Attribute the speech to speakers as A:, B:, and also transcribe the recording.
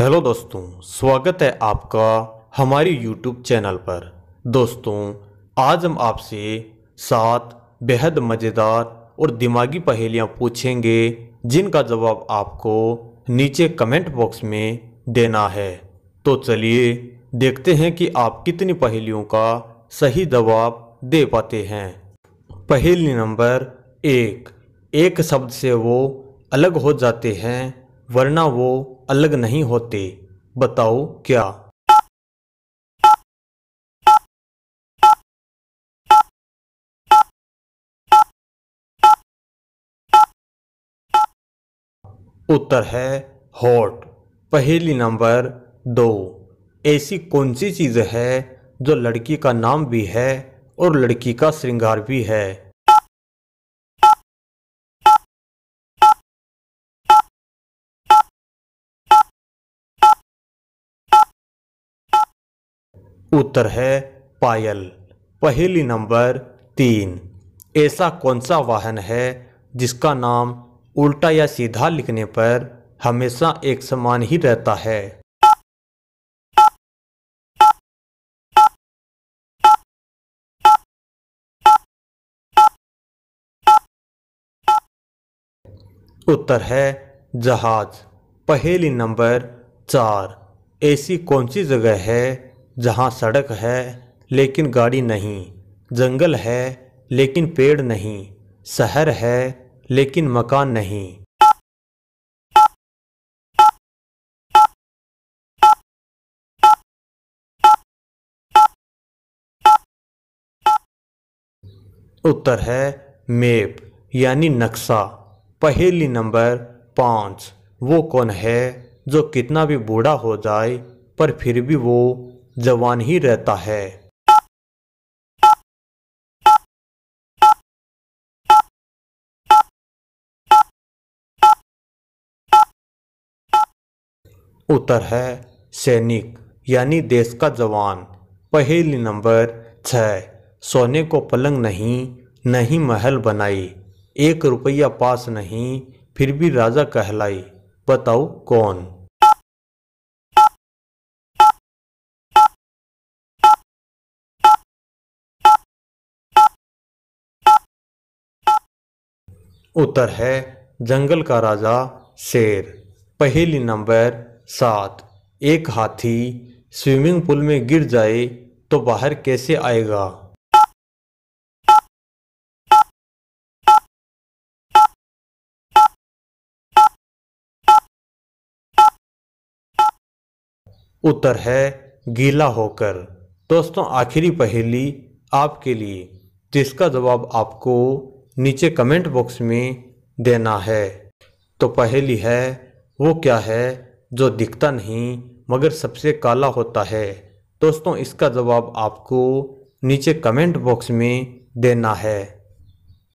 A: hello दोस्तों स्वागत है आपका हमारी यूट्यूब चैनल पर दोस्तों आज हम आपसे सात बेहद मज़ेदार और दिमागी पहेलियाँ पूछेंगे जिनका जवाब आपको नीचे कमेंट बॉक्स में देना है तो चलिए देखते हैं कि आप कितनी पहेलियों का सही जवाब दे पाते हैं पहेली नंबर एक एक शब्द से वो अलग हो जाते हैं वरना वो अलग नहीं होते बताओ क्या उत्तर है हॉट पहेली नंबर दो ऐसी कौन सी चीज़ है जो लड़की का नाम भी है और लड़की का श्रृंगार भी है उत्तर है पायल पहली नंबर तीन ऐसा कौन सा वाहन है जिसका नाम उल्टा या सीधा लिखने पर हमेशा एक समान ही रहता है उत्तर है जहाज पहली नंबर चार ऐसी कौन सी जगह है जहाँ सड़क है लेकिन गाड़ी नहीं जंगल है लेकिन पेड़ नहीं शहर है लेकिन मकान नहीं उत्तर है मेप यानी नक्शा पहेली नंबर पाँच वो कौन है जो कितना भी बूढ़ा हो जाए पर फिर भी वो जवान ही रहता है उत्तर है सैनिक यानी देश का जवान पहली नंबर छ सोने को पलंग नहीं नहीं महल बनाई एक रुपया पास नहीं फिर भी राजा कहलाई बताओ कौन उत्तर है जंगल का राजा शेर पहेली नंबर सात एक हाथी स्विमिंग पूल में गिर जाए तो बाहर कैसे आएगा उत्तर है गीला होकर दोस्तों आखिरी पहेली आपके लिए जिसका जवाब आपको नीचे कमेंट बॉक्स में देना है तो पहली है वो क्या है जो दिखता नहीं मगर सबसे काला होता है दोस्तों इसका जवाब आपको नीचे कमेंट बॉक्स में देना है